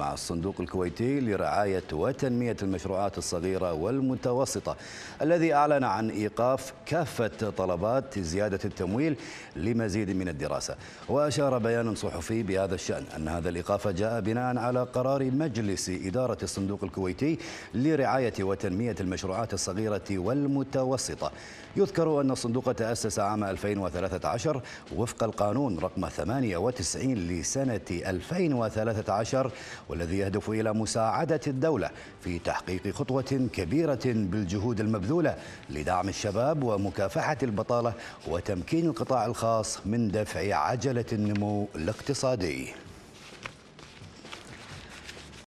مع الصندوق الكويتي لرعاية وتنمية المشروعات الصغيرة والمتوسطة الذي أعلن عن إيقاف كافة طلبات زيادة التمويل لمزيد من الدراسة وأشار بيان صحفي بهذا الشأن أن هذا الإيقاف جاء بناء على قرار مجلس إدارة الصندوق الكويتي لرعاية وتنمية المشروعات الصغيرة والمتوسطة يذكر أن الصندوق تأسس عام 2013 وفق القانون رقم 98 لسنة 2013 والذي يهدف إلى مساعدة الدولة في تحقيق خطوة كبيرة بالجهود المبذولة لدعم الشباب ومكافحة البطالة وتمكين القطاع الخاص من دفع عجلة النمو الاقتصادي